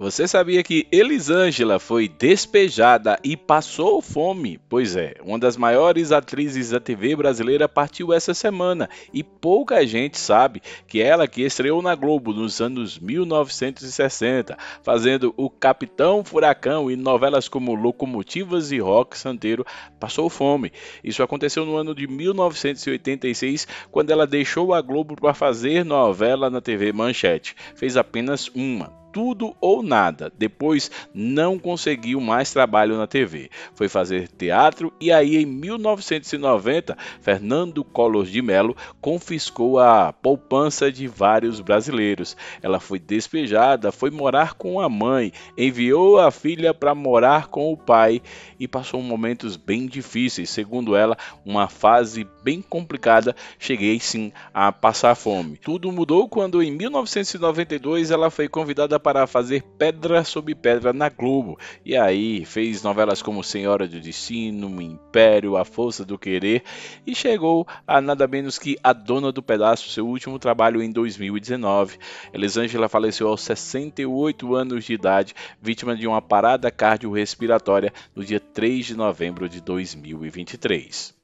Você sabia que Elisângela foi despejada e passou fome? Pois é, uma das maiores atrizes da TV brasileira partiu essa semana e pouca gente sabe que ela que estreou na Globo nos anos 1960, fazendo o Capitão Furacão e novelas como Locomotivas e Rock Santeiro, passou fome. Isso aconteceu no ano de 1986, quando ela deixou a Globo para fazer novela na TV Manchete. Fez apenas uma tudo ou nada. Depois não conseguiu mais trabalho na TV. Foi fazer teatro e aí em 1990, Fernando Collor de Mello confiscou a poupança de vários brasileiros. Ela foi despejada, foi morar com a mãe, enviou a filha para morar com o pai e passou momentos bem difíceis, segundo ela, uma fase bem complicada. Cheguei sim a passar fome. Tudo mudou quando em 1992 ela foi convidada para fazer pedra sobre pedra na Globo. E aí fez novelas como Senhora do Destino, Império, A Força do Querer e chegou a nada menos que A Dona do Pedaço, seu último trabalho em 2019. Elisângela faleceu aos 68 anos de idade, vítima de uma parada cardiorrespiratória no dia 3 de novembro de 2023.